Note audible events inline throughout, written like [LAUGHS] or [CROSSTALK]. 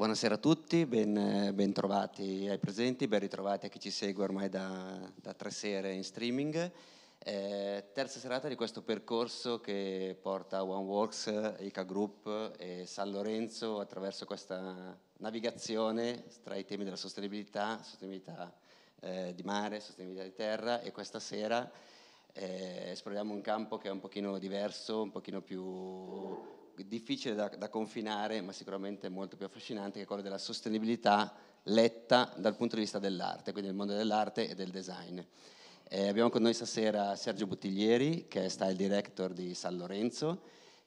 Buonasera a tutti, ben, ben, trovati ai presenti, ben ritrovati a chi ci segue ormai da, da tre sere in streaming. Eh, terza serata di questo percorso che porta OneWorks, ICA Group e San Lorenzo attraverso questa navigazione tra i temi della sostenibilità, sostenibilità eh, di mare, sostenibilità di terra e questa sera eh, esploriamo un campo che è un pochino diverso, un pochino più difficile da, da confinare, ma sicuramente molto più affascinante, che è quello della sostenibilità letta dal punto di vista dell'arte, quindi del mondo dell'arte e del design. Eh, abbiamo con noi stasera Sergio Bottiglieri, che è style director di San Lorenzo,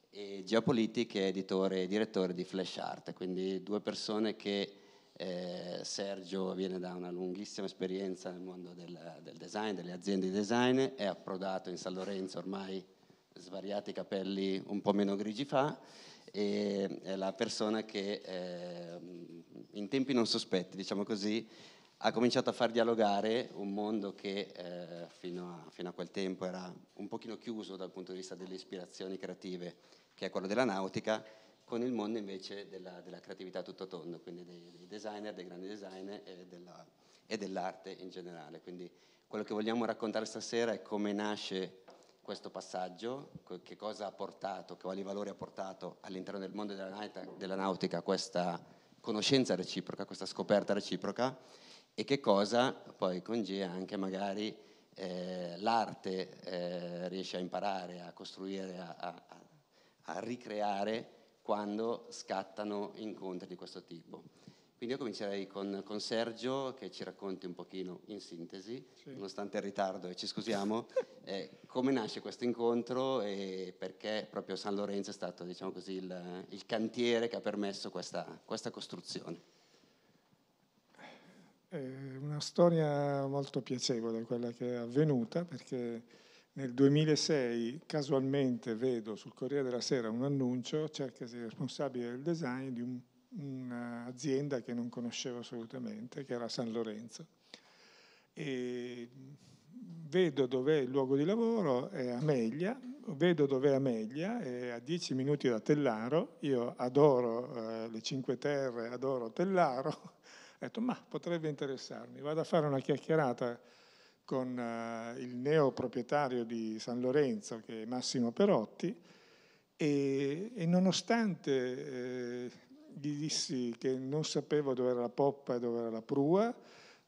e Geopoliti, che è editore e direttore di Flash Art, quindi due persone che eh, Sergio viene da una lunghissima esperienza nel mondo del, del, design, delle aziende di design, è approdato in San Lorenzo ormai svariati capelli un po' meno grigi fa e è la persona che eh, in tempi non sospetti, diciamo così, ha cominciato a far dialogare un mondo che eh, fino, a, fino, a, quel tempo era un pochino chiuso dal punto di vista delle ispirazioni creative, che è quello della nautica, con il mondo invece della, della creatività tutto tondo, quindi dei, dei, designer, dei grandi designer e, della, e dell'arte in generale. Quindi quello che vogliamo raccontare stasera è come nasce questo passaggio, che cosa ha portato, quali valori ha portato all'interno del mondo della nautica, questa conoscenza reciproca, questa scoperta reciproca e che cosa poi con G anche magari eh, l'arte eh, riesce a imparare, a costruire, a, a, a ricreare quando scattano incontri di questo tipo. Quindi io comincerei con, con, Sergio che ci racconti un pochino in sintesi, sì. nonostante il ritardo e ci scusiamo, [LAUGHS] eh, come nasce questo incontro e perché proprio San Lorenzo è stato diciamo così, il, il, cantiere che ha permesso questa, questa costruzione. È una storia molto piacevole quella che è avvenuta perché nel 2006 casualmente vedo sul Corriere della Sera un annuncio, cerca il responsabile del design di un un'azienda che non conoscevo assolutamente, che era San Lorenzo. E vedo dov'è il luogo di lavoro, è a vedo dov'è a è a 10 minuti da Tellaro, io adoro eh, le Cinque Terre, adoro Tellaro, [LAUGHS] ho detto ma potrebbe interessarmi, vado a fare una chiacchierata con eh, il neo proprietario di San Lorenzo che è Massimo Perotti e, e nonostante eh, gli dissi che non sapevo dove era la poppa e dove era la prua,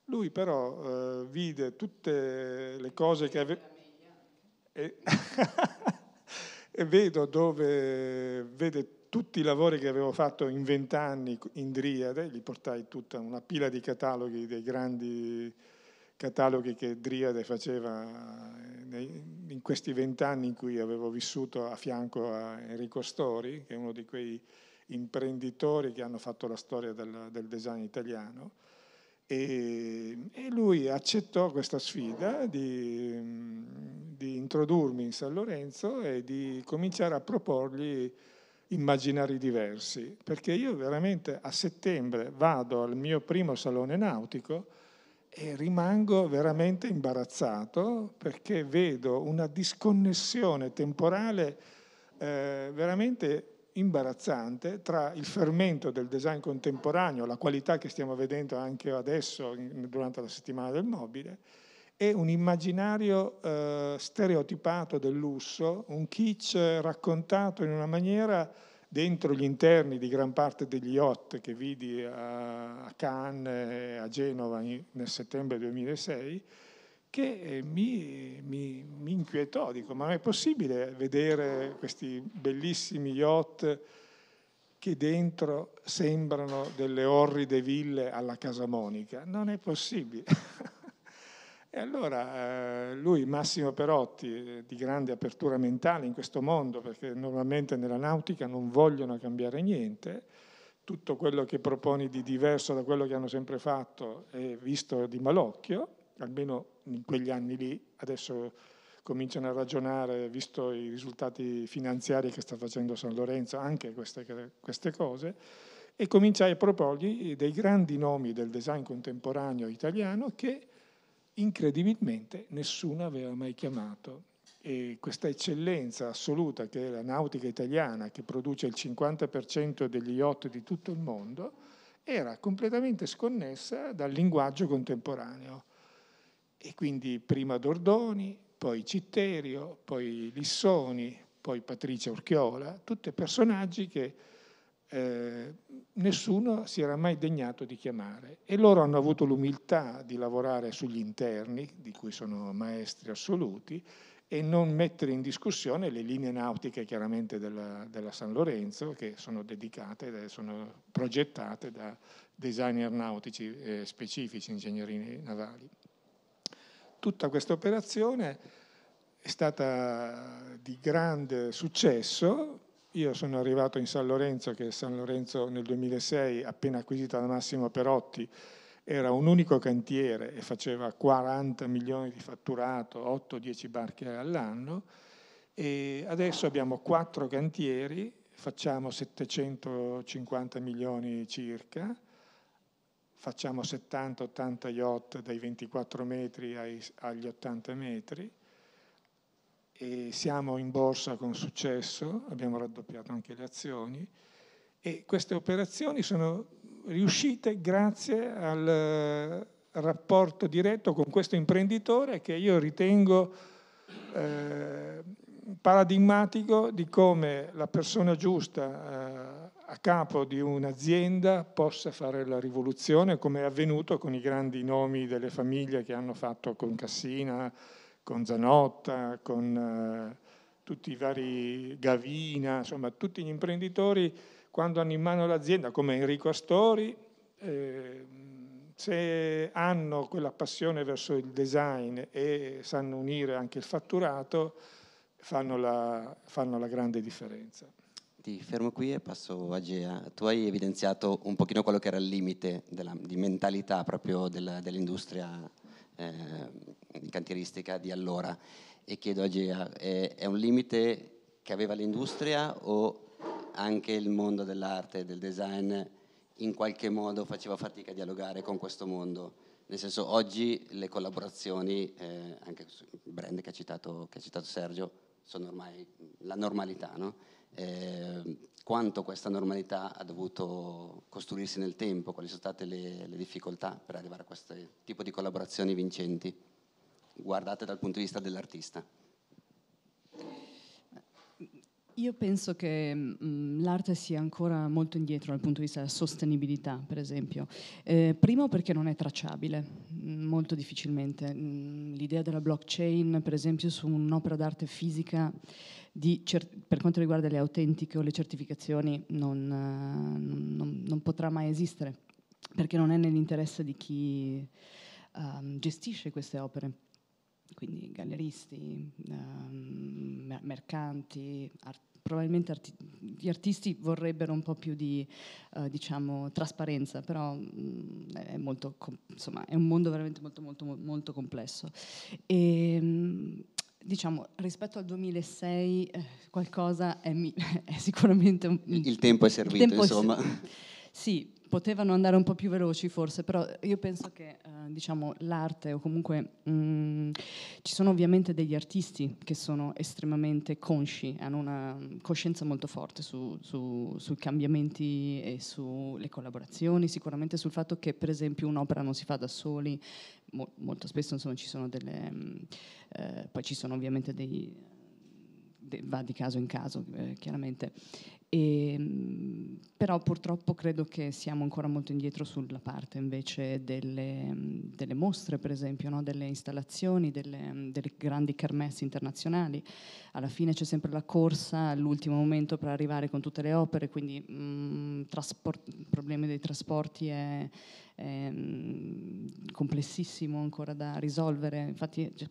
lui però eh, vide tutte le cose che aveva... E, [LAUGHS] e vedo dove vede tutti i lavori che avevo fatto in vent'anni in Driade, gli portai tutta una pila di cataloghi dei grandi cataloghi che Driade faceva eh, in questi vent'anni in cui avevo vissuto a fianco a Enrico Stori, che è uno di quei imprenditori che hanno fatto la storia del, del design italiano. E, e, lui accettò questa sfida di, di, introdurmi in San Lorenzo e di cominciare a proporgli immaginari diversi, perché io veramente a settembre vado al mio primo salone nautico e rimango veramente imbarazzato perché vedo una disconnessione temporale eh, veramente imbarazzante tra il fermento del design contemporaneo, la qualità che stiamo vedendo anche adesso durante la settimana del mobile, e un immaginario eh, stereotipato del lusso, un kitsch raccontato in una maniera dentro gli interni di gran parte degli yacht che vidi a, a Cannes e a Genova in, nel settembre 2006, che eh, mi, mi, mi, inquietò, dico ma è possibile vedere questi bellissimi yacht che dentro sembrano delle orride ville alla Casa Monica? Non è possibile. [LAUGHS] e allora eh, lui, Massimo Perotti, eh, di grande apertura mentale in questo mondo, perché normalmente nella nautica non vogliono cambiare niente, tutto quello che proponi di diverso da quello che hanno sempre fatto è visto di malocchio, almeno in quegli anni lì, adesso cominciano a ragionare, visto i risultati finanziari che sta facendo San Lorenzo, anche queste, queste cose, e cominciai a proporgli dei grandi nomi del design contemporaneo italiano che incredibilmente nessuno aveva mai chiamato. E questa eccellenza assoluta che è la nautica italiana, che produce il 50% degli yacht di tutto il mondo, era completamente sconnessa dal linguaggio contemporaneo. E quindi prima Dordoni, poi Citterio, poi Lissoni, poi Patrizia Urchiola, tutti personaggi che eh, nessuno si era mai degnato di chiamare e loro hanno avuto l'umiltà di lavorare sugli interni, di cui sono maestri assoluti, e non mettere in discussione le linee nautiche chiaramente della, della San Lorenzo, che sono dedicate, sono progettate da designer nautici eh, specifici, ingegneri navali. Tutta questa operazione è stata di grande successo. Io sono arrivato in San Lorenzo, che San Lorenzo nel 2006, appena acquisita da Massimo Perotti, era un unico cantiere e faceva 40 milioni di fatturato, 8-10 barche all'anno. E adesso abbiamo quattro cantieri, facciamo 750 milioni circa facciamo 70-80 yacht dai 24 metri ai, agli 80 metri e siamo in borsa con successo, abbiamo raddoppiato anche le azioni e queste operazioni sono riuscite grazie al rapporto diretto con questo imprenditore che io ritengo eh, paradigmatico di come la persona giusta eh, a capo di un'azienda possa fare la rivoluzione, come è avvenuto con i grandi nomi delle famiglie che hanno fatto con Cassina, con Zanotta, con eh, tutti i vari Gavina, insomma tutti gli imprenditori quando hanno in mano l'azienda, come Enrico Astori, eh, se hanno quella passione verso il design e sanno unire anche il fatturato, fanno la, fanno la grande differenza. Ti fermo qui e passo a Gea. Tu hai evidenziato un pochino quello che era il limite della, di mentalità proprio della, dell'industria eh, cantieristica di allora e chiedo a Gea, è, è un limite che aveva l'industria o anche il mondo dell'arte e del design in qualche modo faceva fatica a dialogare con questo mondo? Nel senso, oggi le collaborazioni, eh, anche il brand che ha citato, che ha citato Sergio, sono ormai la normalità, no? eh, quanto questa normalità ha dovuto costruirsi nel tempo, quali sono state le, le difficoltà per arrivare a questo tipo di collaborazioni vincenti, guardate dal punto di vista dell'artista. Io penso che mh, mm, l'arte sia ancora molto indietro dal punto di vista della sostenibilità, per esempio. Eh, primo perché non è tracciabile, mm, molto difficilmente. Mm, l'idea della blockchain, per esempio, su un'opera d'arte fisica, cer- per quanto riguarda le autentiche o le certificazioni, non, uh, non, non potrà mai esistere, perché non è nell'interesse di chi um, gestisce queste opere quindi galleristi, um, mercanti, art- probabilmente arti- gli artisti vorrebbero un po' più di uh, diciamo, trasparenza, però mh, mm, è, com- insomma, è, un mondo veramente molto, molto, molto complesso. E, ehm, mh, diciamo, rispetto al 2006 eh, qualcosa è, mi- [LAUGHS] è sicuramente... Un, il tempo è servito, tempo insomma. È ser- sì, potevano andare un po' più veloci forse, però io penso che eh, diciamo, l'arte o comunque mh, mm, ci sono ovviamente degli artisti che sono estremamente consci, hanno una mm, coscienza molto forte su, su, sui cambiamenti e sulle collaborazioni, sicuramente sul fatto che per esempio un'opera non si fa da soli, mo- molto spesso insomma, ci sono delle... Mh, mm, eh, poi ci sono ovviamente dei va di caso in caso eh, chiaramente. E, ehm, però purtroppo credo che siamo ancora molto indietro sulla parte invece delle, delle mostre, per esempio, no? delle installazioni, delle, delle, grandi kermesse internazionali. Alla fine c'è sempre la corsa all'ultimo momento per arrivare con tutte le opere, quindi mh, mm, trasport, il problema dei trasporti è, è mm, complessissimo ancora da risolvere. Infatti cioè,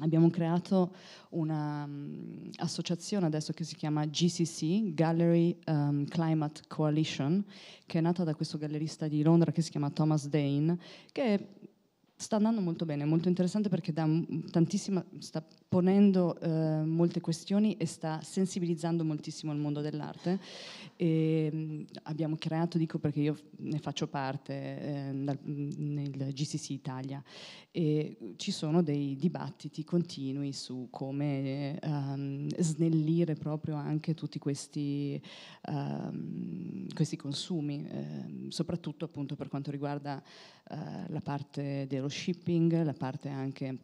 abbiamo creato un'associazione mm, um, adesso che si chiama GCC, Gallery um, Climate Coalition, che è nata da questo gallerista di Londra che si chiama Thomas Dane, che sta andando molto bene, molto interessante perché da sta ponendo eh, molte questioni e sta sensibilizzando moltissimo il mondo dell'arte. E, ehm, abbiamo creato, dico perché io ne faccio parte, eh, dal, nel GCC Italia, e ci sono dei dibattiti continui su come ehm, snellire proprio anche tutti questi, ehm, questi consumi, ehm, soprattutto appunto per quanto riguarda eh, la parte dello shipping, la parte anche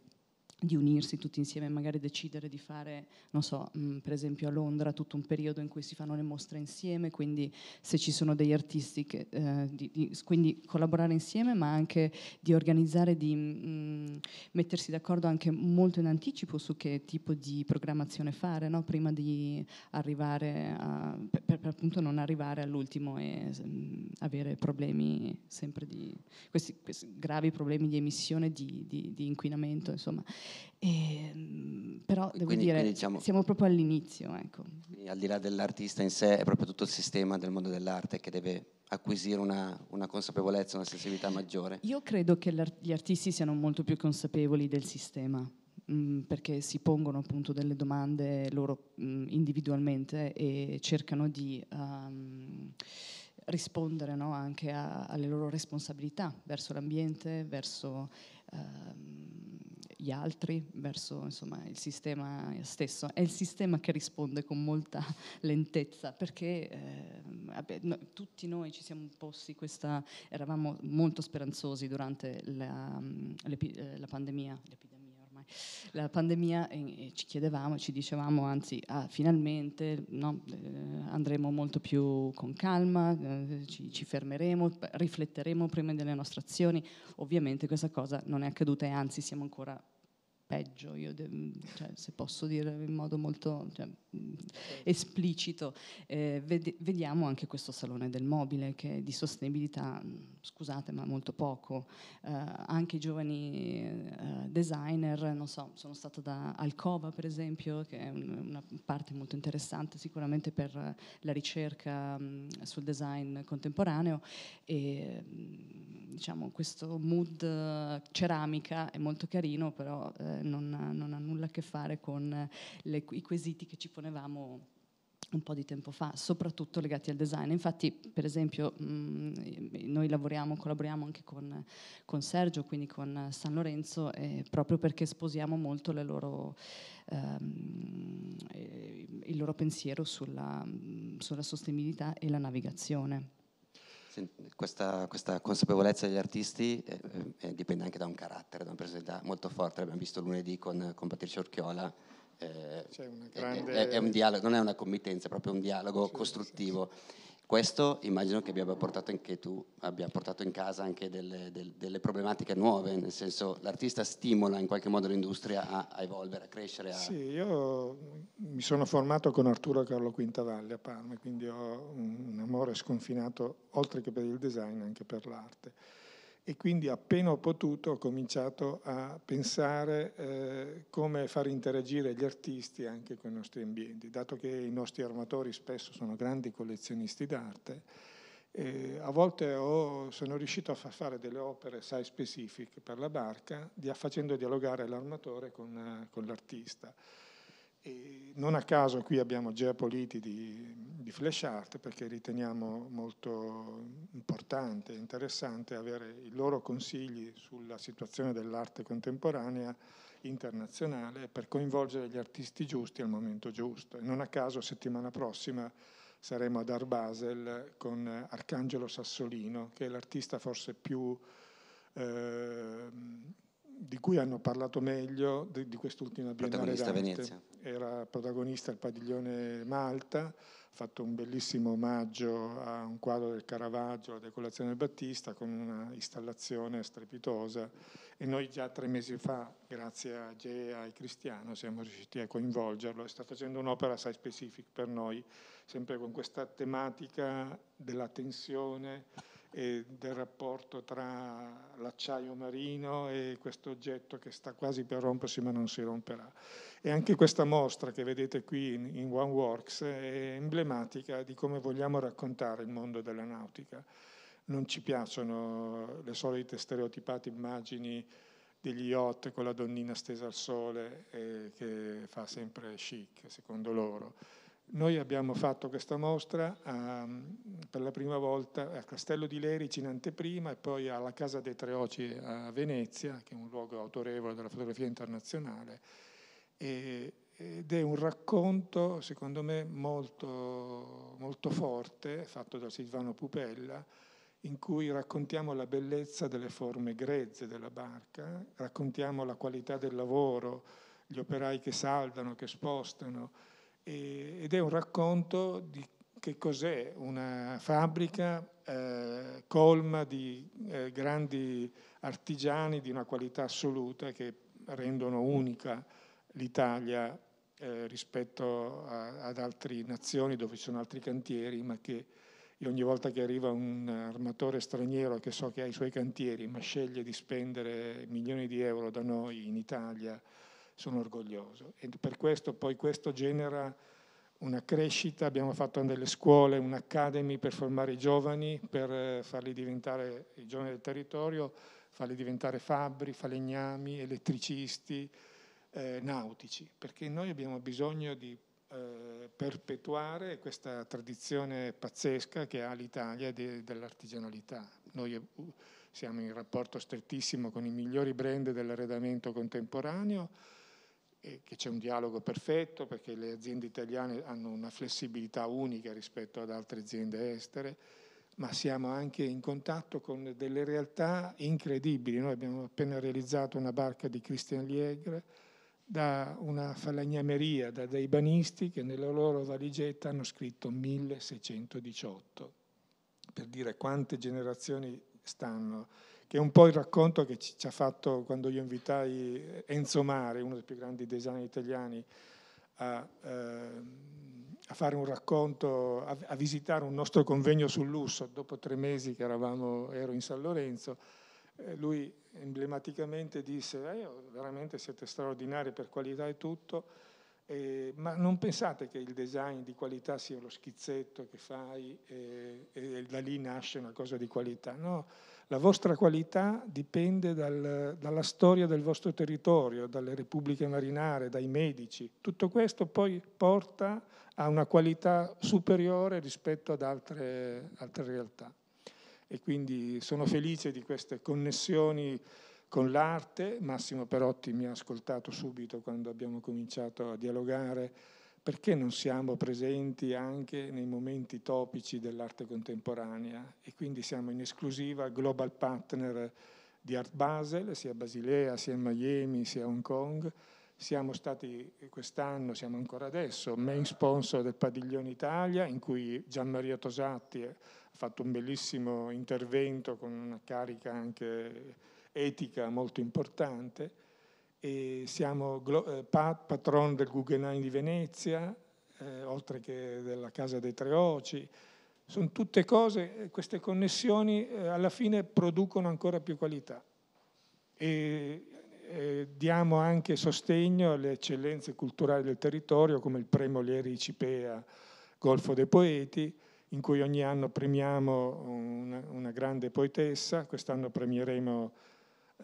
di unirsi tutti insieme e magari decidere di fare, non so, mh, mm, per esempio a Londra tutto un periodo in cui si fanno le mostre insieme, quindi se ci sono degli artisti, che, eh, di, di, quindi collaborare insieme, ma anche di organizzare, di mh, mm, mettersi d'accordo anche molto in anticipo su che tipo di programmazione fare, no? prima di arrivare a, per, per appunto non arrivare all'ultimo e mh, avere problemi sempre di questi, questi, gravi problemi di emissione, di, di, di inquinamento, insomma. Ehm, e, mh, però devo quindi, dire, quindi, diciamo, siamo proprio all'inizio. Ecco. Al di là dell'artista in sé, è proprio tutto il sistema del mondo dell'arte che deve acquisire una, una, consapevolezza, una sensibilità maggiore? Io credo che gli artisti siano molto più consapevoli del sistema Mm, perché si pongono appunto delle domande loro mh, mm, individualmente e cercano di um, rispondere no, anche a, alle loro responsabilità verso l'ambiente, verso um, gli altri, verso insomma, il sistema stesso. È il sistema che risponde con molta [LAUGHS] lentezza, perché eh, vabbè, no, tutti noi ci siamo posti questa, eravamo molto speranzosi durante la, mm, la, eh, la pandemia, l'epidemia la pandemia e, ci chiedevamo, ci dicevamo anzi, ah, finalmente no, eh, andremo molto più con calma, eh, ci, ci, fermeremo, rifletteremo prima delle nostre azioni. Ovviamente questa cosa non è accaduta e anzi siamo ancora peggio, io de- cioè, se posso dire in modo molto cioè, esplicito, eh, ved- vediamo anche questo salone del mobile che di sostenibilità, scusate ma molto poco, eh, anche i giovani eh, designer, non so, sono stata da Alcova per esempio, che è un, una parte molto interessante sicuramente per la ricerca mh, mm, sul design contemporaneo e mh, mm, diciamo questo mood ceramica è molto carino però... Eh, non ha, non ha, nulla a che fare con eh, le, i quesiti che ci ponevamo un po' di tempo fa, soprattutto legati al design. Infatti, per esempio, mh, mm, noi lavoriamo, collaboriamo anche con, con, Sergio, quindi con San Lorenzo, eh, proprio perché sposiamo molto loro, ehm, eh, il loro pensiero sulla, sulla sostenibilità e la navigazione. Questa, questa, consapevolezza degli artisti eh, eh, eh, dipende anche da un carattere, da una presenza molto forte. L'abbiamo visto lunedì con, con Patricia Orchiola. Eh, grande... è, è, è dialogo, non è una committenza, è proprio un dialogo sì, costruttivo. Sì, sì. Questo immagino che abbia portato anche tu, abbia portato in casa anche delle, delle, delle problematiche nuove, nel senso l'artista stimola in qualche modo l'industria a, a evolvere, a crescere. A... Sì, io mi sono formato con Arturo Carlo Quintavalli a Parma, quindi ho un amore sconfinato, oltre che per il design, anche per l'arte e quindi appena ho potuto ho cominciato a pensare eh, come far interagire gli artisti anche con i nostri ambienti, dato che i nostri armatori spesso sono grandi collezionisti d'arte. Eh, a volte ho, sono riuscito a far fare delle opere site specific per la barca, di, facendo dialogare l'armatore con, eh, con l'artista. E non a caso qui abbiamo Geopoliti di, di Flash Art perché riteniamo molto importante e interessante avere i loro consigli sulla situazione dell'arte contemporanea internazionale per coinvolgere gli artisti giusti al momento giusto. E non a caso settimana prossima saremo ad Arbasel con Arcangelo Sassolino, che è l'artista forse più... Eh, di cui hanno parlato meglio di, di quest'ultima Biennale d'arte. Era protagonista al padiglione Malta, ha fatto un bellissimo omaggio a un quadro del Caravaggio, la decolazione del Battista, con una installazione strepitosa e noi già tre mesi fa, grazie a Gea e Cristiano, siamo riusciti a coinvolgerlo sta facendo un'opera assai specific per noi, sempre con questa tematica della tensione e del rapporto tra l'acciaio marino e questo oggetto che sta quasi per rompersi ma non si romperà. E anche questa mostra che vedete qui in, One Works è emblematica di come vogliamo raccontare il mondo della nautica. Non ci piacciono le solite stereotipate immagini degli yacht con la donnina stesa al sole eh, che fa sempre chic, secondo loro noi abbiamo fatto questa mostra a, ehm, per la prima volta a Castello di Lerici in anteprima e poi alla Casa dei Tre Oci a Venezia, che è un luogo autorevole della fotografia internazionale, e, ed è un racconto, secondo me, molto, molto forte, fatto da Silvano Pupella, in cui raccontiamo la bellezza delle forme grezze della barca, raccontiamo la qualità del lavoro, gli operai che saldano, che spostano, e, ed è un racconto di che cos'è una fabbrica eh, colma di eh, grandi artigiani di una qualità assoluta che rendono unica l'Italia eh, rispetto a, ad altre nazioni dove ci sono altri cantieri, ma che ogni volta che arriva un armatore straniero che so che ha i suoi cantieri, ma sceglie di spendere milioni di euro da noi in Italia sono orgoglioso e per questo poi questo genera una crescita, abbiamo fatto delle scuole, un'academy per formare i giovani, per eh, farli diventare i giovani del territorio, farli diventare fabbri, falegnami, elettricisti, eh, nautici, perché noi abbiamo bisogno di eh, perpetuare questa tradizione pazzesca che ha l'Italia de, dell'artigianalità. Noi eh, siamo in rapporto strettissimo con i migliori brand dell'arredamento contemporaneo, che c'è un dialogo perfetto perché le aziende italiane hanno una flessibilità unica rispetto ad altre aziende estere, ma siamo anche in contatto con delle realtà incredibili. Noi abbiamo appena realizzato una barca di Christian Liegre da una falegnameria, da dei banisti che nella loro valigetta hanno scritto 1618, per dire quante generazioni stanno, che è un po' il racconto che ci, ci ha fatto quando io invitai Enzo Mare, uno dei più grandi designer italiani, a, eh, a fare un racconto, a, a, visitare un nostro convegno sul lusso, dopo tre mesi che eravamo, ero in San Lorenzo, eh, lui emblematicamente disse, eh, veramente siete straordinari per qualità e tutto, eh, ma non pensate che il design di qualità sia lo schizzetto che fai eh, e da lì nasce una cosa di qualità. No, la vostra qualità dipende dal, dalla storia del vostro territorio, dalle repubbliche marinare, dai medici. Tutto questo poi porta a una qualità superiore rispetto ad altre, altre realtà. E quindi sono felice di queste connessioni con l'arte, Massimo Perotti mi ha ascoltato subito quando abbiamo cominciato a dialogare, perché non siamo presenti anche nei momenti topici dell'arte contemporanea e quindi siamo in esclusiva global partner di Art Basel, sia a Basilea, sia a Miami, sia a Hong Kong. Siamo stati quest'anno, siamo ancora adesso, main sponsor del Padiglione Italia, in cui Gianmaria Tosatti ha fatto un bellissimo intervento con una carica anche etica molto importante, e siamo eh, patron del Guggenheim di Venezia, eh, oltre che della Casa dei Tre Oci. Sono tutte cose, eh, queste connessioni eh, alla fine producono ancora più qualità e eh, diamo anche sostegno alle eccellenze culturali del territorio come il Premio Lieri Cipea Golfo dei Poeti, in cui ogni anno premiamo una, una grande poetessa, quest'anno premieremo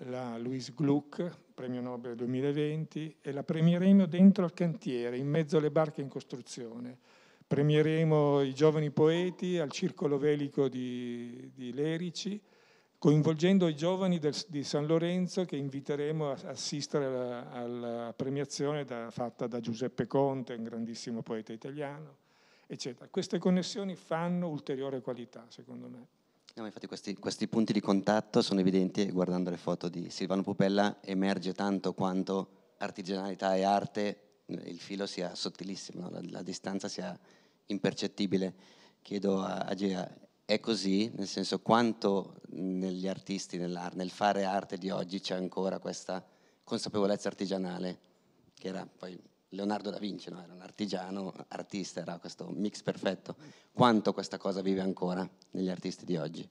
la Louise Gluck, premio Nobel 2020, e la premieremo dentro al cantiere, in mezzo alle barche in costruzione. Premieremo i giovani poeti al Circolo Velico di, di Lerici, coinvolgendo i giovani del, di San Lorenzo che inviteremo a assistere alla, alla premiazione da, fatta da Giuseppe Conte, un grandissimo poeta italiano, eccetera. Queste connessioni fanno ulteriore qualità, secondo me. No, infatti questi, questi, punti di contatto sono evidenti e guardando le foto di Silvano Pupella emerge tanto quanto artigianalità e arte, il filo sia sottilissimo, la, la distanza sia impercettibile. Chiedo a, a Gea, è così? Nel senso quanto negli artisti, nel fare arte di oggi c'è ancora questa consapevolezza artigianale, che era poi Leonardo da Vinci, no? era un artigiano, artista, era questo mix perfetto. Quanto questa cosa vive ancora negli artisti di oggi?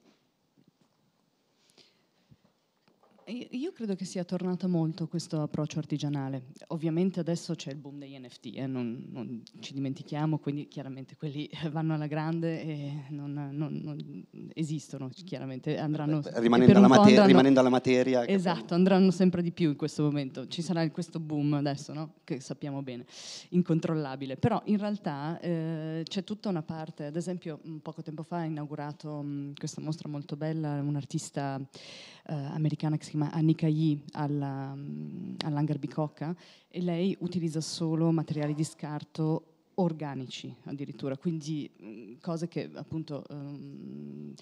Io credo che sia tornato molto questo approccio artigianale. Ovviamente adesso c'è il boom degli NFT, eh, non, non, ci dimentichiamo, quindi chiaramente quelli [LAUGHS] vanno alla grande e non, non esistono, chiaramente andranno... Rimanendo, alla, mater- andranno, rimanendo alla, materia. Esatto, andranno sempre di più in questo momento. Ci sarà questo boom adesso, no? che sappiamo bene, incontrollabile. Però in realtà eh, c'è tutta una parte, ad esempio poco tempo fa ha inaugurato mh, questa mostra molto bella, un'artista eh, americana che si chiama chiama Annika Yi alla, all'Angarbicocca e lei utilizza solo materiali di scarto organici addirittura, quindi mh, cose che appunto um,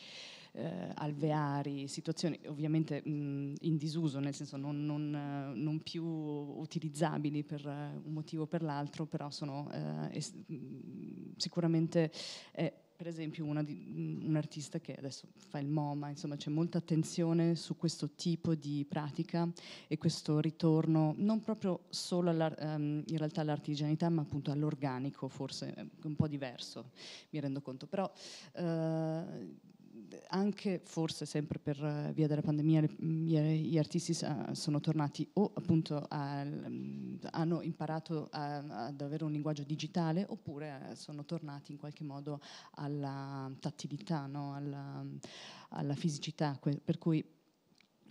alveari, situazioni ovviamente mh, in disuso, nel senso non, non, eh, non più utilizzabili per un motivo o per l'altro, però sono uh, es- mh, sicuramente eh, per esempio di, mm, un artista che adesso fa il MoMA, insomma c'è molta attenzione su questo tipo di pratica e questo ritorno non proprio solo alla, um, in realtà all'artigianità ma appunto all'organico forse eh, un po' diverso, mi rendo conto, però uh, anche forse sempre per eh, via della pandemia mm, gli artisti eh, sono tornati o appunto al, mm, hanno imparato a, ad avere un linguaggio digitale oppure eh, sono tornati in qualche modo alla tattilità, no? alla, mm, alla fisicità, per cui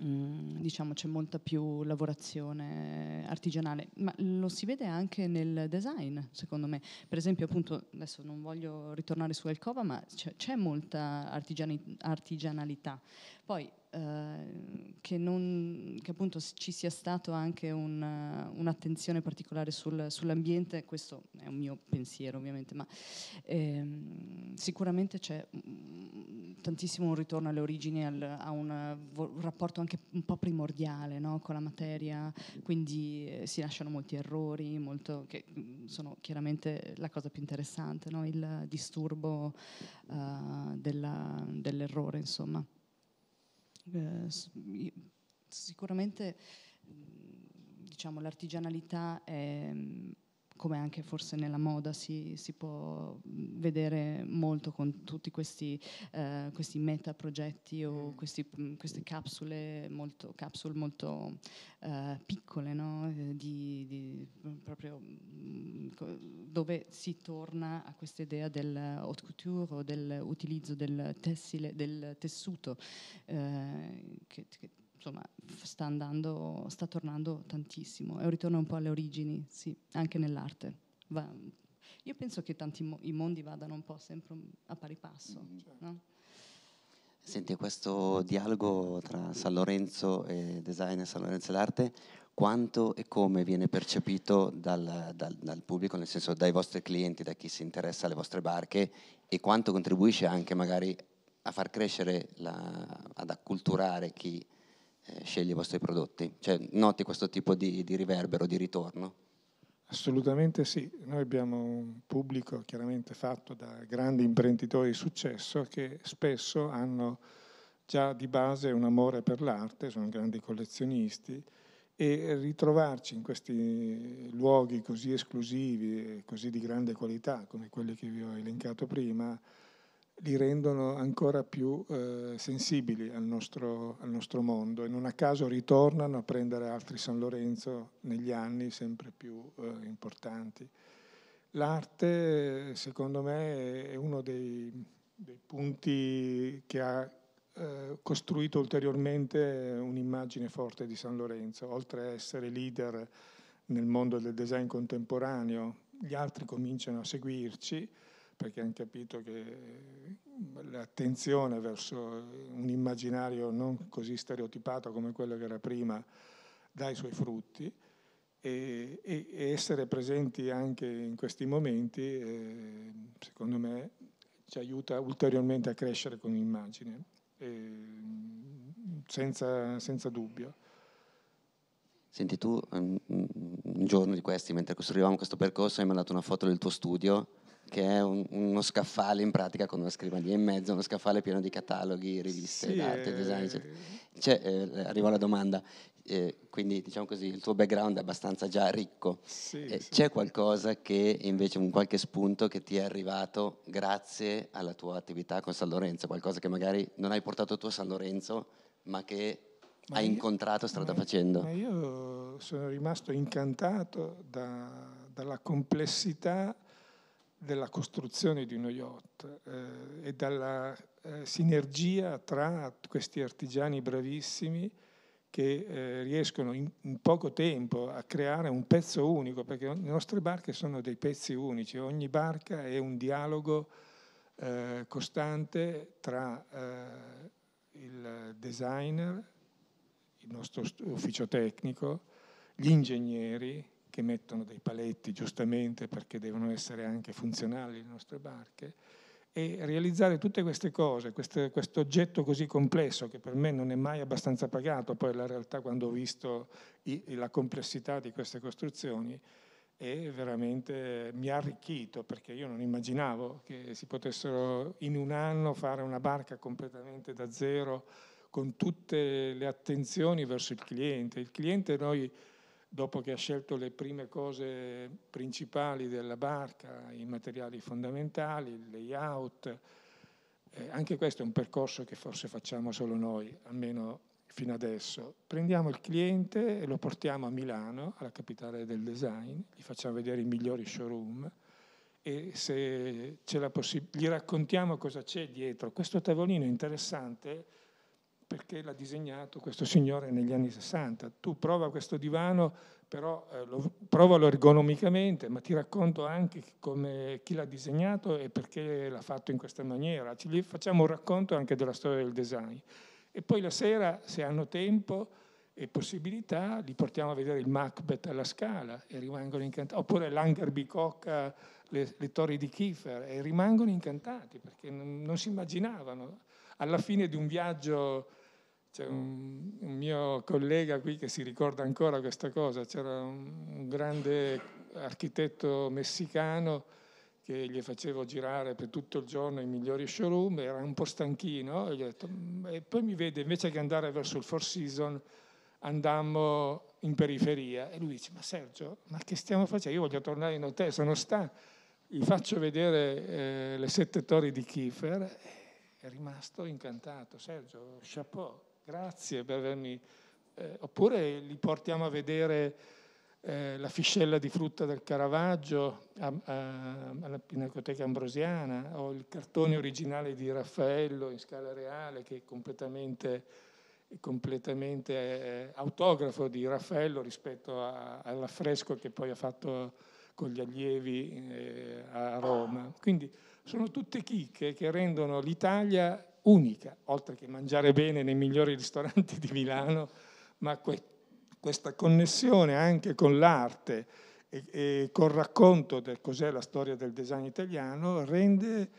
Mm, diciamo c'è molta più lavorazione artigianale, ma lo si vede anche nel design, secondo me. Per esempio, appunto, adesso non voglio ritornare su Alcova, ma c'è, c'è molta artigiani- artigianalità. Poi eh, che, non, che, appunto ci sia stato anche un, eh, un'attenzione particolare sul, sull'ambiente, questo è un mio pensiero ovviamente, ma ehm, sicuramente c'è mm, tantissimo un ritorno alle origini, al, a un, un, rapporto anche un po' primordiale no, con la materia, quindi eh, si lasciano molti errori, molto, che mm, sono chiaramente la cosa più interessante, no, il disturbo uh, della, dell'errore insomma. Eh, sicuramente mm, diciamo, l'artigianalità è mm, come anche forse nella moda si, si può vedere molto con tutti questi, eh, questi metaprogetti o mm. questi, queste capsule molto, capsule molto eh, piccole, no? Eh, di, di, proprio, dove si torna a questa idea del haute couture o dell'utilizzo del, tessile, del tessuto eh, che, che insomma, sta, andando, sta tornando tantissimo, è un ritorno un po' alle origini, sì, anche nell'arte. Va, io penso che tanti mo- i mondi vadano un po' sempre a pari passo. Mm-hmm. No? Senti, questo dialogo tra San Lorenzo e design e San Lorenzo e l'arte, quanto e come viene percepito dal, dal, dal, pubblico, nel senso dai vostri clienti, da chi si interessa alle vostre barche, e quanto contribuisce anche magari a far crescere, la, ad acculturare chi eh, sceglie i vostri prodotti? Cioè, noti questo tipo di, di riverbero, di ritorno? Assolutamente sì, noi abbiamo un pubblico chiaramente fatto da grandi imprenditori di successo che spesso hanno già di base un amore per l'arte, sono grandi collezionisti e ritrovarci in questi luoghi così esclusivi e così di grande qualità come quelli che vi ho elencato prima li rendono ancora più eh, sensibili al nostro, al nostro, mondo e non a caso ritornano a prendere altri San Lorenzo negli anni sempre più eh, importanti. L'arte, secondo me, è uno dei, dei punti che ha eh, costruito ulteriormente un'immagine forte di San Lorenzo, oltre a essere leader nel mondo del design contemporaneo, gli altri cominciano a seguirci perché hanno capito che l'attenzione verso un immaginario non così stereotipato come quello che era prima dà i suoi frutti e, e, essere presenti anche in questi momenti eh, secondo me ci aiuta ulteriormente a crescere con l'immagine, eh, senza, senza dubbio. Senti, tu ehm, un giorno di questi, mentre costruivamo questo percorso, hai mandato una foto del tuo studio che è un, uno scaffale in pratica con una scrivania in mezzo, uno scaffale pieno di cataloghi, riviste sì, d'arte, design. Cioè, eh, arrivo alla domanda, eh, quindi diciamo così, il tuo background è abbastanza già ricco. Sì, eh, sì. C'è qualcosa che invece, un qualche spunto che ti è arrivato grazie alla tua attività con San Lorenzo, qualcosa che magari non hai portato tu a San Lorenzo, ma che ma hai io, incontrato strada ma, facendo? Ma io sono rimasto incantato da, dalla complessità della costruzione di uno yacht eh, e dalla eh, sinergia tra questi artigiani bravissimi che eh, riescono in, in, poco tempo a creare un pezzo unico, perché le nostre barche sono dei pezzi unici, ogni barca è un dialogo eh, costante tra eh, il designer, il nostro ufficio tecnico, gli ingegneri, che mettono dei paletti giustamente perché devono essere anche funzionali le nostre barche e realizzare tutte queste cose, questo oggetto così complesso che per me non è mai abbastanza pagato, poi la realtà quando ho visto i, la complessità di queste costruzioni è veramente mi ha arricchito perché io non immaginavo che si potessero in un anno fare una barca completamente da zero con tutte le attenzioni verso il cliente. Il cliente noi dopo che ha scelto le prime cose principali della barca, i materiali fondamentali, il layout. Eh, anche questo è un percorso che forse facciamo solo noi, almeno fino adesso. Prendiamo il cliente e lo portiamo a Milano, alla capitale del design, gli facciamo vedere i migliori showroom e se c'è la possibilità, gli raccontiamo cosa c'è dietro. Questo tavolino interessante perché l'ha disegnato questo signore negli anni 60. Tu prova questo divano, però eh, lo, provalo ergonomicamente, ma ti racconto anche come, chi l'ha disegnato e perché l'ha fatto in questa maniera. Ci, facciamo un racconto anche della storia del design. E poi la sera, se hanno tempo, e possibilità, li portiamo a vedere il Macbeth alla Scala e rimangono incantati, oppure l'Hangar Bicocca, le, le, torri di Kiefer e rimangono incantati perché non, non si immaginavano. Alla fine di un viaggio c'è un, mm. un, mio collega qui che si ricorda ancora questa cosa, c'era un, un grande architetto messicano che gli facevo girare per tutto il giorno i migliori showroom, era un po' stanchino, e, detto, mm, e poi mi vede invece che andare verso il Four Seasons andammo in periferia e lui dice ma Sergio ma che stiamo facendo? Io voglio tornare in hotel, sono sta, gli faccio vedere eh, le sette torri di Kiefer è rimasto incantato, Sergio, chapeau, grazie per avermi... Eh, oppure li portiamo a vedere eh, la fiscella di frutta del Caravaggio a, a, alla Pinacoteca Ambrosiana o il cartone originale di Raffaello in scala reale che è completamente, completamente eh, autografo di Raffaello rispetto a, all'affresco che poi ha fatto con gli allievi eh, a Roma. Quindi sono tutte chicche che rendono l'Italia unica, oltre che mangiare bene nei migliori ristoranti di Milano, ma que- questa connessione anche con l'arte e, e col racconto del cos'è la storia del design italiano rende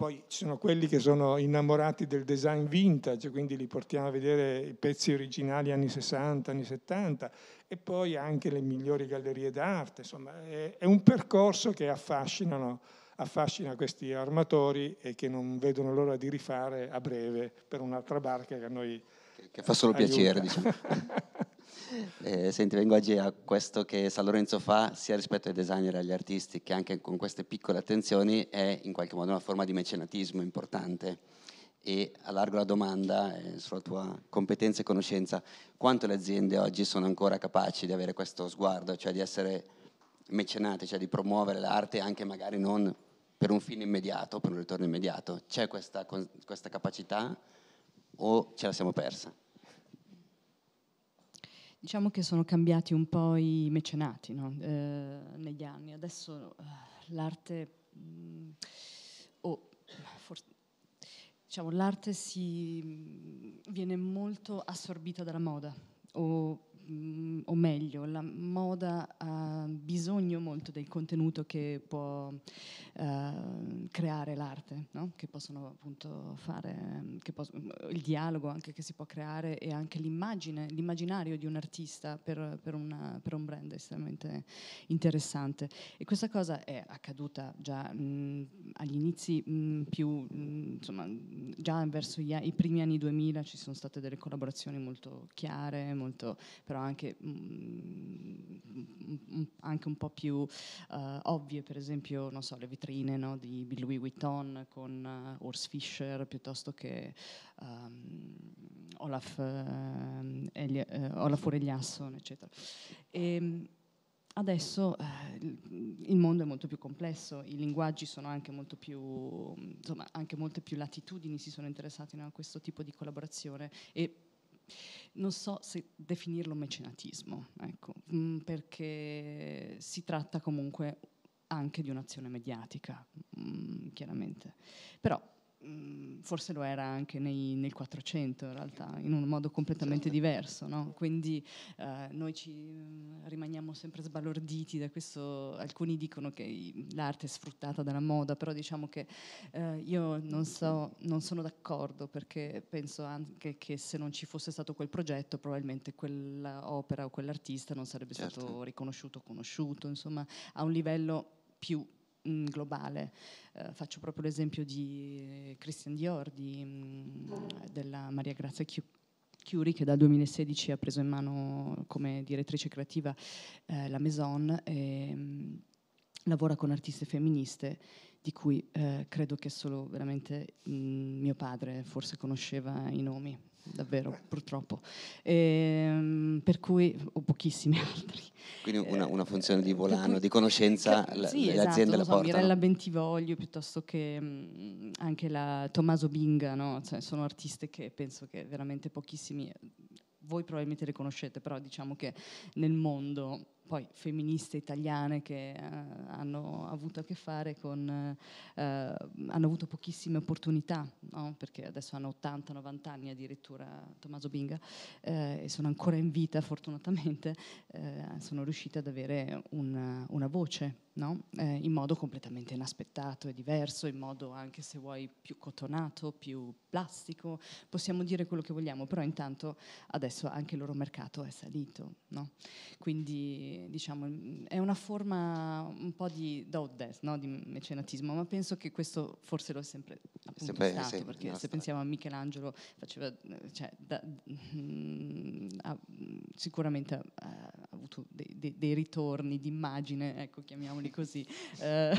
poi ci sono quelli che sono innamorati del design vintage, quindi li portiamo a vedere i pezzi originali anni 60, anni 70 e poi anche le migliori gallerie d'arte, insomma è, è un percorso che affascinano affascina questi armatori e che non vedono l'ora di rifare a breve per un'altra barca che a noi che fa solo aiuta. piacere, diciamo. [LAUGHS] eh, senti, vengo oggi a questo che San Lorenzo fa sia rispetto ai designer e agli artisti, che anche con queste piccole attenzioni è in qualche modo una forma di mecenatismo importante. E allargo la domanda eh, sulla tua competenza e conoscenza, quanto le aziende oggi sono ancora capaci di avere questo sguardo, cioè di essere mecenate, cioè di promuovere l'arte anche magari non per un fine immediato, per un ritorno immediato. C'è questa, questa capacità o ce la siamo persa? Diciamo che sono cambiati un po' i mecenati no? eh, negli anni. Adesso eh, l'arte, mh, mm, oh, for- diciamo, l'arte si, mm, viene molto assorbita dalla moda o Mm, o meglio, la moda ha bisogno molto del contenuto che può eh, creare l'arte, no? che possono appunto fare, pos- mm, il dialogo anche che si può creare e anche l'immagine, l'immaginario di un artista per, per, una, per un brand è estremamente interessante. E questa cosa è accaduta già mh, mm, agli inizi mh, più, insomma, già verso gli, i primi anni 2000 ci sono state delle collaborazioni molto chiare, molto, però anche, mh, mm, mm, mm, anche un po' più uh, ovvie, per esempio so, le vitrine no, di Louis Vuitton con uh, eh, Urs Fischer piuttosto che um, Olaf, uh, Elia, uh, Olaf Ureliasson, eccetera. E, ehm, Adesso eh, il mondo è molto più complesso, i linguaggi sono anche molto più, insomma, anche molte più latitudini si sono interessate a questo tipo di collaborazione e non so se definirlo mecenatismo, ecco, mm, perché si tratta comunque anche di un'azione mediatica, mm, chiaramente. Però forse lo era anche nei, nel 400 in realtà, in un modo completamente certo. diverso. No? Quindi eh, noi ci rimaniamo sempre sbalorditi da questo, alcuni dicono che l'arte è sfruttata dalla moda, però diciamo che eh, io non, so, non sono d'accordo perché penso anche che se non ci fosse stato quel progetto probabilmente quell'opera o quell'artista non sarebbe certo. stato riconosciuto conosciuto, insomma a un livello più mh, mm, globale. Eh, faccio proprio l'esempio di eh, Christian Dior, di, mh, mm, della Maria Grazia Curie che dal 2016 ha preso in mano come direttrice creativa eh, la Maison e mh, mm, lavora con artiste femministe di cui eh, credo che solo veramente mio padre forse conosceva i nomi, davvero, purtroppo. E, ehm, per cui, ho pochissimi [LAUGHS] altri. Quindi una, eh, una funzione di volano, cui, di conoscenza, che, eh, sì, le esatto, aziende la so, portano. Mirella Bentivoglio, piuttosto che mm, anche la Tommaso Binga, no? cioè, sono artiste che penso che veramente pochissimi voi probabilmente le conoscete, però diciamo che nel mondo poi femministe italiane che eh, hanno avuto a che fare con, eh, hanno avuto pochissime opportunità, no? perché adesso hanno 80-90 anni addirittura Tommaso Binga eh, e sono ancora in vita fortunatamente, eh, sono riuscite ad avere una, una voce. No? Eh, in modo completamente inaspettato e diverso, in modo anche se vuoi più cotonato, più plastico, possiamo dire quello che vogliamo, però intanto adesso anche il loro mercato è salito. No? Quindi diciamo, è una forma un po' di doubt no? di mecenatismo, ma penso che questo forse lo è sempre appunto, sempre, stato, sempre perché se pensiamo a Michelangelo faceva, cioè, da, mh, mm, ha, sicuramente ha, eh, ha avuto dei, dei, dei ritorni di immagine, ecco, chiamiamoli così, [LAUGHS] eh,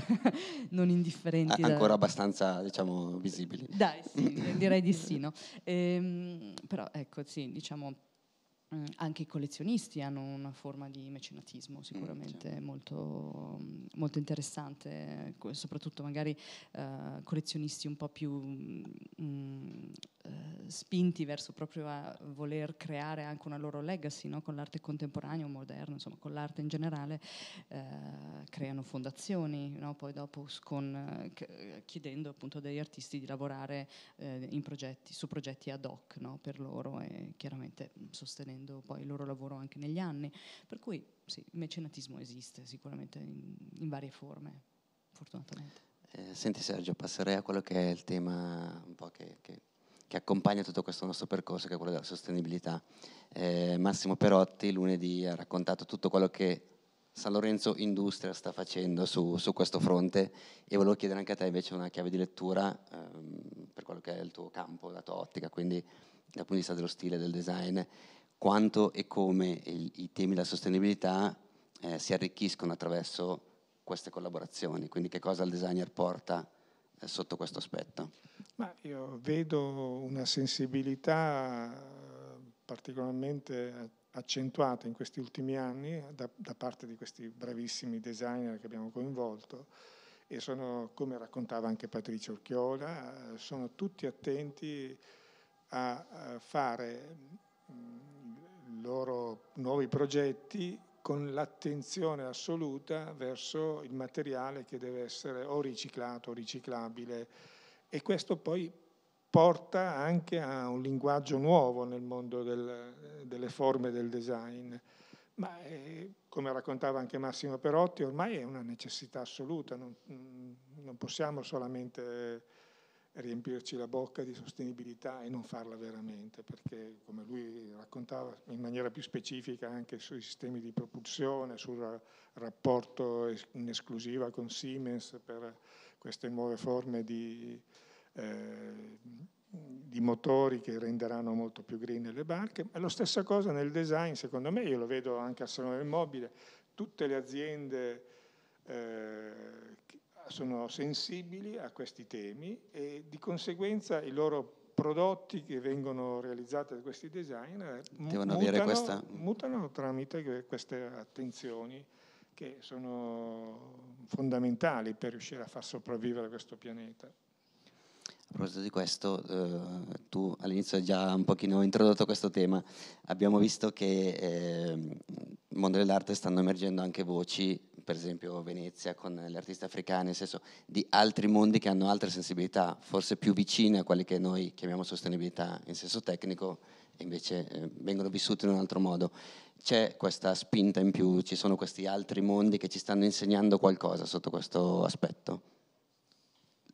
non indifferenti. A, ancora da, abbastanza, diciamo, visibili. Dai, sì, [LAUGHS] direi di sì, no? ehm, però ecco, sì, diciamo Mm, anche i collezionisti hanno una forma di mecenatismo mm, sicuramente mm, certo. molto, molto, interessante, soprattutto magari uh, collezionisti un po' più mh, mm, eh, uh, spinti verso proprio a voler creare anche una loro legacy no? con l'arte contemporanea o moderna, insomma con l'arte in generale, uh, creano fondazioni, no? poi dopo con, chiedendo appunto agli artisti di lavorare progetti, su progetti ad hoc no? per loro e chiaramente sostenendo facendo poi il loro lavoro anche negli anni. Per cui sì, il mecenatismo esiste sicuramente in, in varie forme, fortunatamente. Eh, senti Sergio, passerei a quello che è il tema un po' che, che, che accompagna tutto questo nostro percorso, che è quello della sostenibilità. Eh, Massimo Perotti lunedì ha raccontato tutto quello che San Lorenzo Industria sta facendo su, su, questo fronte e volevo chiedere anche a te invece una chiave di lettura ehm, per quello che è il tuo campo, la tua ottica, quindi dal punto di vista dello stile, del design quanto e come il, i temi della sostenibilità eh, si arricchiscono attraverso queste collaborazioni, quindi che cosa il designer porta eh, sotto questo aspetto. Ma io vedo una sensibilità eh, particolarmente accentuata in questi ultimi anni da, da parte di questi bravissimi designer che abbiamo coinvolto e sono, come raccontava anche Patricia Orchiola, eh, sono tutti attenti a fare mm, loro nuovi progetti con l'attenzione assoluta verso il materiale che deve essere o riciclato o riciclabile e questo poi porta anche a un linguaggio nuovo nel mondo del, delle forme del design. Ma è, eh, come raccontava anche Massimo Perotti, ormai è una necessità assoluta, non, non possiamo solamente riempirci la bocca di sostenibilità e non farla veramente, perché come lui raccontava in maniera più specifica anche sui sistemi di propulsione, sul rapporto in esclusiva con Siemens per queste nuove forme di, eh, di motori che renderanno molto più green le barche, ma la stessa cosa nel design, secondo me, io lo vedo anche al Salone del Mobile, tutte le aziende eh, sono sensibili a questi temi e di conseguenza i loro prodotti che vengono realizzati da questi designer Devono mutano, questa... mutano tramite queste attenzioni che sono fondamentali per riuscire a far sopravvivere questo pianeta. A proposito di questo, eh, tu all'inizio hai già un pochino introdotto questo tema, abbiamo visto che eh, nel mondo dell'arte stanno emergendo anche voci per esempio Venezia con le artiste africane, nel senso di altri mondi che hanno altre sensibilità, forse più vicine a quelli che noi chiamiamo sostenibilità in senso tecnico, e invece eh, vengono vissuti in un altro modo. C'è questa spinta in più, ci sono questi altri mondi che ci stanno insegnando qualcosa sotto questo aspetto,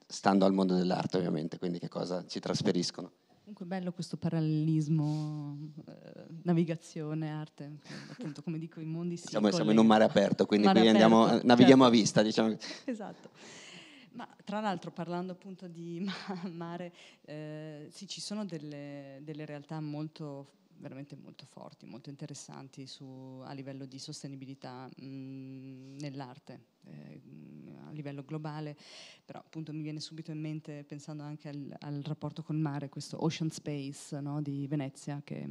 stando al mondo dell'arte ovviamente, quindi che cosa ci trasferiscono. Comunque bello questo parallelismo, eh, navigazione, arte, appunto come dico i mondi si diciamo, Siamo in un mare aperto, quindi mare qui aperto, andiamo, eh, navighiamo certo. a vista. Diciamo. Esatto. Ma tra l'altro parlando appunto di [LAUGHS] mare, eh, sì ci sono delle, delle realtà molto veramente molto forti, molto interessanti su, a livello di sostenibilità mh, mm, nell'arte eh, a livello globale, però appunto mi viene subito in mente, pensando anche al, al rapporto col mare, questo Ocean Space no, di Venezia che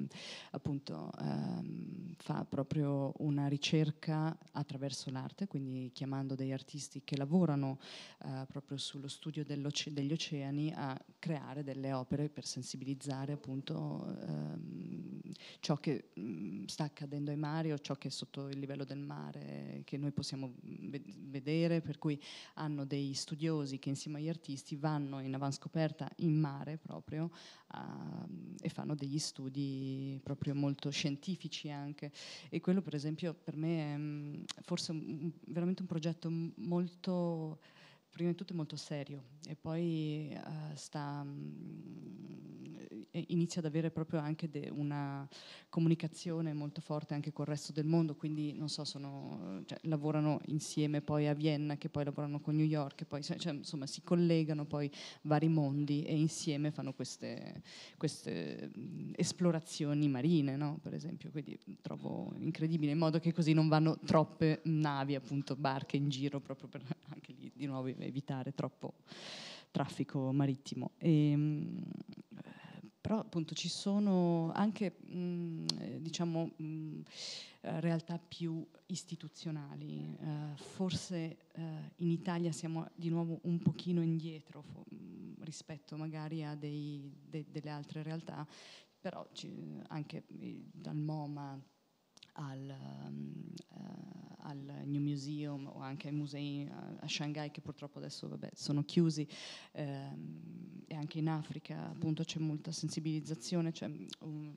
appunto ehm, fa proprio una ricerca attraverso l'arte, quindi chiamando degli artisti che lavorano eh, proprio sullo studio degli oceani a creare delle opere per sensibilizzare appunto ehm, ciò che mh, mm, sta accadendo ai mari o ciò che è sotto il livello del mare, che noi possiamo mm, vedere vedere, per cui hanno dei studiosi che insieme agli artisti vanno in avanscoperta in mare proprio uh, e fanno degli studi proprio molto scientifici anche. E quello per esempio per me è mm, forse un, veramente un progetto molto prima di tutto molto serio e poi uh, sta, mh, mm, eh, inizia ad avere proprio anche una comunicazione molto forte anche col resto del mondo, quindi non so, sono, cioè, lavorano insieme poi a Vienna, che poi lavorano con New York, che poi cioè, cioè insomma si collegano poi vari mondi e insieme fanno queste, queste esplorazioni marine, no? per esempio, quindi trovo incredibile, in modo che così non vanno troppe navi, appunto barche in giro, proprio per [LAUGHS] anche lì di nuovo evitare troppo traffico marittimo. E, ehm, però appunto ci sono anche mh, mm, eh, diciamo, mh, mm, eh, realtà più istituzionali, uh, forse uh, in Italia siamo di nuovo un pochino indietro fo- mm, rispetto magari a dei, de- delle altre realtà, però ci, anche dal MoMA al, um, uh, al, New Museum o anche ai musei a, a Shanghai che purtroppo adesso vabbè, sono chiusi. Um, e anche in Africa appunto c'è molta sensibilizzazione, c'è un,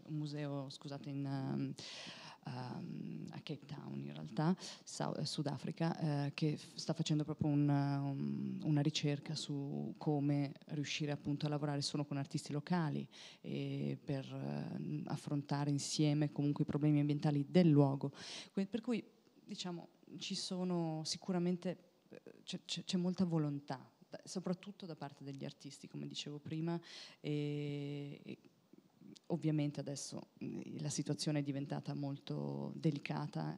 un museo, scusate, in... Um, um a Cape Town in realtà, South, eh, Sudafrica, eh, che f- sta facendo proprio un, um, una ricerca su come riuscire appunto a lavorare solo con artisti locali per eh, affrontare insieme comunque i problemi ambientali del luogo. Que- per cui diciamo ci sono sicuramente eh, c'è, c'è, c'è molta volontà soprattutto da parte degli artisti, come dicevo prima. E, e ovviamente adesso mm, la situazione è diventata molto delicata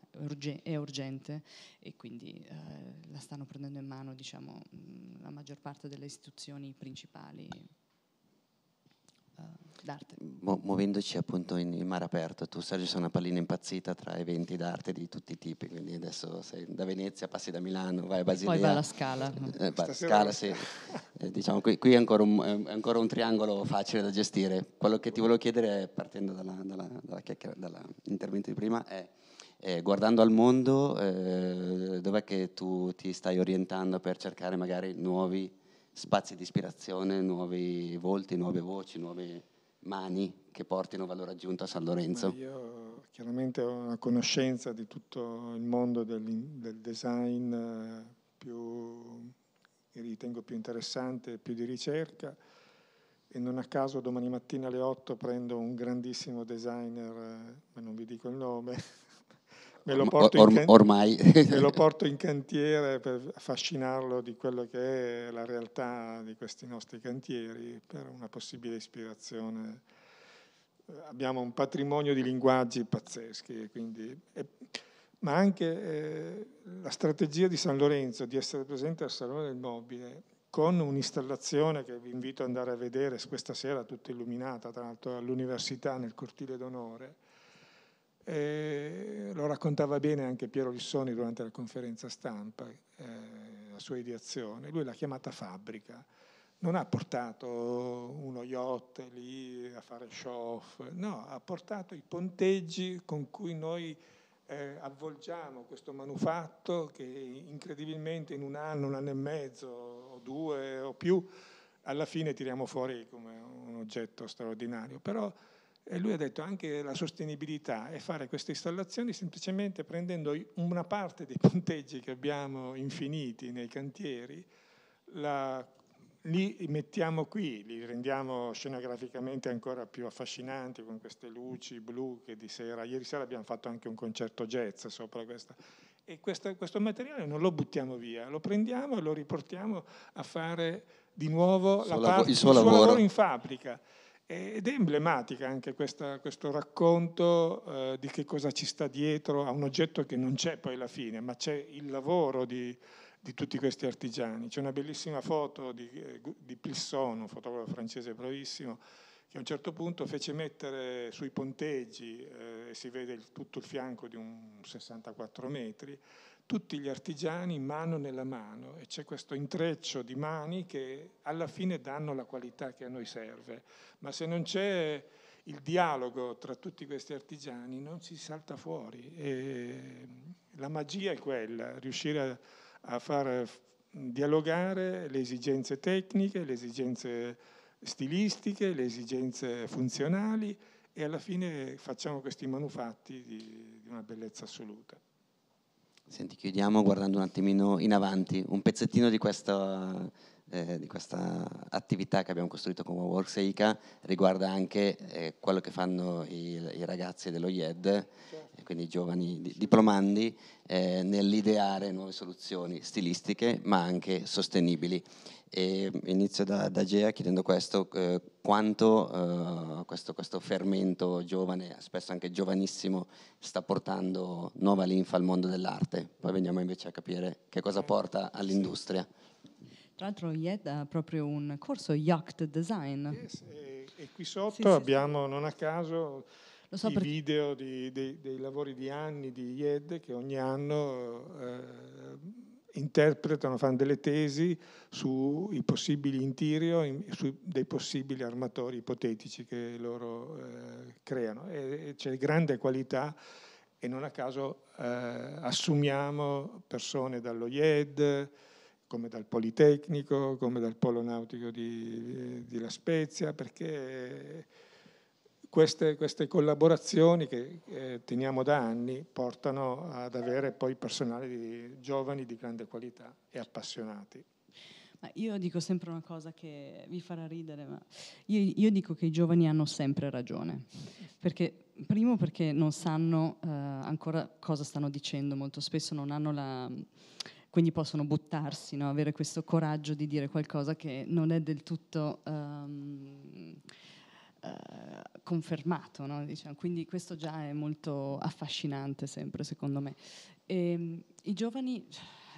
e urgente e quindi eh, la stanno prendendo in mano diciamo, mm, la maggior parte delle istituzioni principali eh, d'arte. Mo- muovendoci appunto in, in mare aperto, tu Sergio sei una pallina impazzita tra eventi d'arte di tutti i tipi, quindi adesso sei da Venezia, passi da Milano, vai a Basilea. Poi va alla Scala. Eh, va, scala, sì. eh, diciamo, qui, qui è, ancora un, è, ancora un, triangolo facile da gestire. Quello che ti volevo chiedere, partendo dall'intervento di prima, è... Eh, guardando al mondo, eh, dov'è che tu ti stai orientando per cercare magari nuovi spazi di ispirazione, nuovi volti, nuove voci, nuove mani che portino valore aggiunto a San Lorenzo? Io chiaramente ho una conoscenza di tutto il mondo del, del design eh, più, ritengo più interessante, più di ricerca e non a caso domani mattina alle 8 prendo un grandissimo designer, eh, ma non vi dico il nome, [LAUGHS] Me lo, porto or, or, ormai. me lo porto in cantiere per affascinarlo di quello che è la realtà di questi nostri cantieri per una possibile ispirazione. Eh, abbiamo un patrimonio di linguaggi pazzeschi, quindi, e, ma anche eh, la strategia di San Lorenzo di essere presente al Salone del Mobile con un'installazione che vi invito ad andare a vedere questa sera, tutta illuminata, tra l'altro all'università nel cortile d'onore eh, lo raccontava bene anche Piero Lissoni durante la conferenza stampa, eh, la sua ideazione. Lui l'ha chiamata fabbrica. Non ha portato uno yacht lì a fare show off, no, ha portato i ponteggi con cui noi eh, avvolgiamo questo manufatto che incredibilmente in un anno, un anno e mezzo o due o più, alla fine tiriamo fuori come un oggetto straordinario. Però e lui ha detto anche la sostenibilità è fare queste installazioni semplicemente prendendo una parte dei [LAUGHS] punteggi che abbiamo infiniti nei cantieri, la, li mettiamo qui, li rendiamo scenograficamente ancora più affascinanti con queste luci blu che di sera, ieri sera abbiamo fatto anche un concerto jazz sopra questa. E questo, questo materiale non lo buttiamo via, lo prendiamo e lo riportiamo a fare di nuovo il, parte, suo, il suo lavoro in fabbrica. Eh, ed è emblematica anche questa, questo racconto eh, di che cosa ci sta dietro a un oggetto che non c'è poi alla fine, ma c'è il lavoro di, di tutti questi artigiani. C'è una bellissima foto di, eh, di Plisson, un fotografo francese bravissimo, che a un certo punto fece mettere sui ponteggi, eh, si vede il, tutto il fianco di un 64 metri, tutti gli artigiani mano nella mano e c'è questo intreccio di mani che alla fine danno la qualità che a noi serve, ma se non c'è il dialogo tra tutti questi artigiani non si salta fuori. E ehm, la magia è quella, riuscire a, far dialogare le esigenze tecniche, le esigenze stilistiche, le esigenze funzionali e alla fine facciamo questi manufatti di una bellezza assoluta. Senti, chiudiamo guardando un attimino in avanti, un pezzettino di questa eh, di questa attività che abbiamo costruito con WorkS ICA riguarda anche eh, quello che fanno i, i ragazzi dello IED, eh, certo. quindi i giovani di, diplomandi, eh, nell'ideare nuove soluzioni stilistiche ma anche sostenibili. E mm, inizio da, da Gea chiedendo questo, eh, quanto questo, questo fermento giovane, spesso anche giovanissimo, sta portando nuova linfa al mondo dell'arte. Poi veniamo invece a capire che cosa porta all'industria. Tra l'altro IED ha proprio un corso Yacht Design. Yes, e, e, qui sotto sì, abbiamo, sì, non a caso, so i per... video di, dei, dei, lavori di anni di IED che ogni anno eh, interpretano, fanno delle tesi sui possibili intirio, in, su dei possibili armatori ipotetici che loro eh, creano. E, e c'è grande qualità e non a caso eh, assumiamo persone dallo IED, come dal Politecnico, come dal Polo Nautico di, di La Spezia, perché queste, queste collaborazioni che eh, teniamo da anni portano ad avere poi personale di, giovani di grande qualità e appassionati. io dico sempre una cosa che vi farà ridere, ma io, io dico che i giovani hanno sempre ragione, perché primo perché non sanno eh, ancora cosa stanno dicendo, molto spesso non hanno la, quindi possono buttarsi, no? avere questo coraggio di dire qualcosa che non è del tutto um, uh, confermato. No? Diciamo. Quindi questo già è molto affascinante sempre, secondo me. E, ehm, I giovani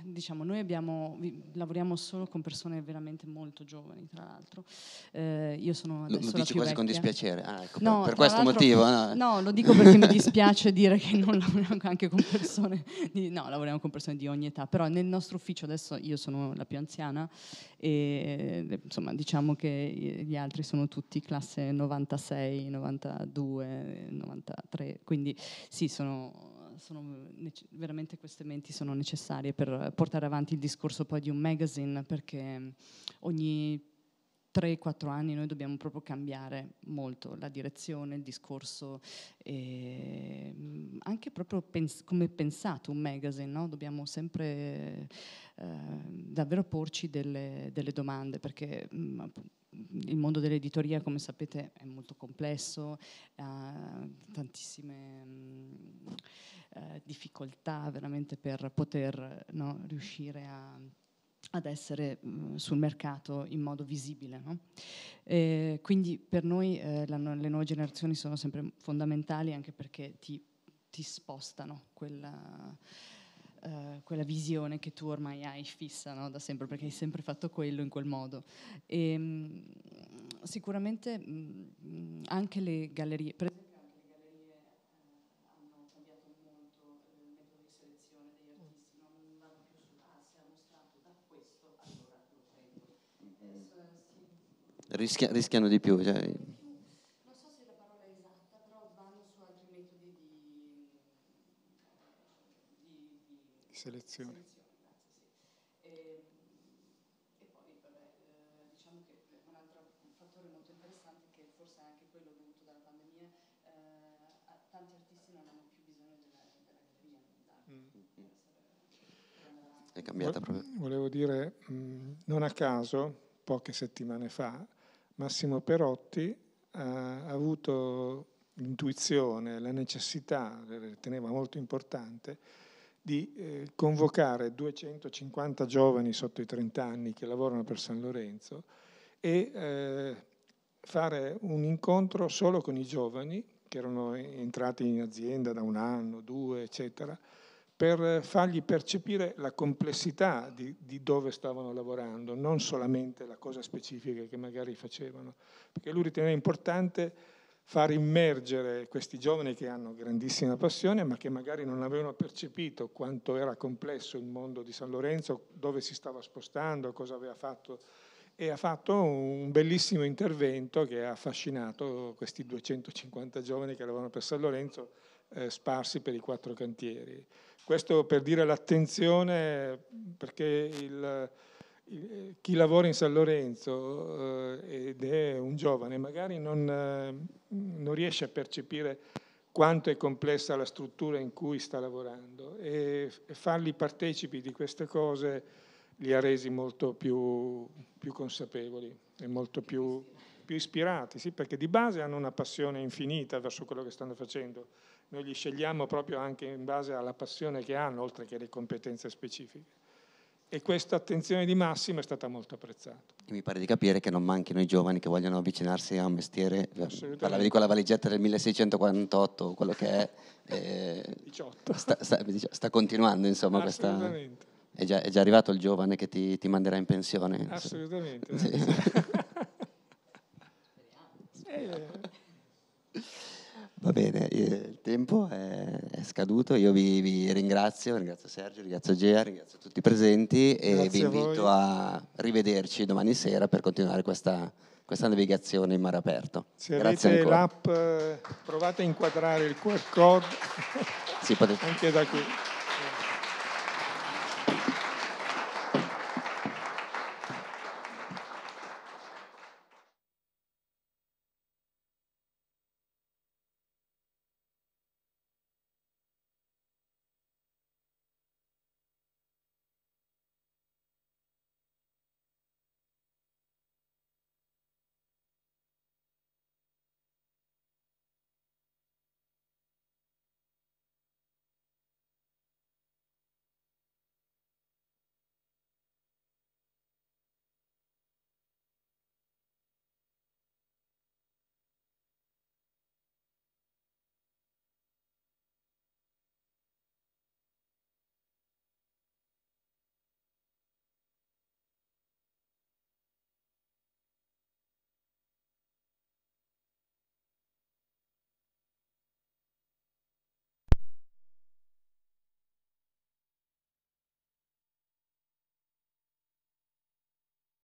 diciamo, noi abbiamo, lavoriamo solo con persone veramente molto giovani, tra l'altro. Eh, io sono adesso lo, lo dici quasi vecchia. con dispiacere, ah, ecco, no, per questo motivo. No. no. lo dico perché mi [LAUGHS] dispiace dire che non lavoriamo anche con persone, di, no, lavoriamo con persone di ogni età, però nel nostro ufficio adesso io sono la più anziana e insomma diciamo che gli altri sono tutti classe 96, 92, 93, quindi sì, sono sono veramente queste menti sono necessarie per portare avanti il discorso poi di un magazine, perché ogni 3-4 anni noi dobbiamo proprio cambiare molto la direzione, il discorso, e anche proprio pens- come è pensato un magazine, no? dobbiamo sempre eh, davvero porci delle, delle domande perché mh, il mondo dell'editoria, come sapete, è molto complesso, ha tantissime mh, mm, eh, difficoltà veramente per poter no, riuscire a, ad essere mh, mm, sul mercato in modo visibile. No? Eh, quindi per noi eh, la, le nuove generazioni sono sempre fondamentali anche perché ti, ti spostano quella eh, quella visione che tu ormai hai fissa no? da sempre, perché hai sempre fatto quello in quel modo. E, ehm, mh, sicuramente mh, mm, anche le gallerie... Per esempio hanno cambiato molto il metodo di selezione degli artisti, non vanno più su, ah, siamo mostrato da questo, allora lo Rischia, rischiano di più. Cioè. selezione. E, poi, eh, diciamo che un altro fattore molto interessante che forse è anche quello dovuto dalla pandemia, eh, tanti artisti non hanno più bisogno della, della galleria. Mm. È cambiata proprio. Volevo dire, mm, non a caso, poche settimane fa, Massimo Perotti ha avuto l'intuizione, la necessità, riteneva eh, molto importante, di eh, convocare 250 giovani sotto i 30 anni che lavorano per San Lorenzo e eh, fare un incontro solo con i giovani che erano entrati in azienda da un anno, due, eccetera, per fargli percepire la complessità di, di, dove stavano lavorando, non solamente la cosa specifica che magari facevano, perché lui riteneva importante far immergere questi giovani che hanno grandissima passione ma che magari non avevano percepito quanto era complesso il mondo di San Lorenzo, dove si stava spostando, cosa aveva fatto e ha fatto un bellissimo intervento che ha affascinato questi 250 giovani che lavoravano per San Lorenzo eh, sparsi per i quattro cantieri. Questo per dire l'attenzione perché il, chi lavora in San Lorenzo eh, ed è un giovane magari non, eh, non, riesce a percepire quanto è complessa la struttura in cui sta lavorando e farli partecipi di queste cose li ha resi molto più, più consapevoli e molto più, più ispirati, sì, perché di base hanno una passione infinita verso quello che stanno facendo. Noi li scegliamo proprio anche in base alla passione che hanno, oltre che alle competenze specifiche e questa attenzione di massima è stata molto apprezzata. E mi pare di capire che non manchino i giovani che vogliono avvicinarsi a un mestiere, eh, parlavi di quella valigetta del 1648, quello che è, eh, 18. Sta, sta, sta, continuando insomma questa... È già, è già, arrivato il giovane che ti, ti manderà in pensione. Assolutamente. Sì. [LAUGHS] bene, eh, il tempo è, è scaduto, io vi, vi, ringrazio, ringrazio Sergio, ringrazio Gea, ringrazio tutti i presenti e Grazie vi invito a, a, rivederci domani sera per continuare questa, questa navigazione in mare aperto. Se Grazie avete ancora. l'app eh, provate a inquadrare il QR code sì, anche da qui.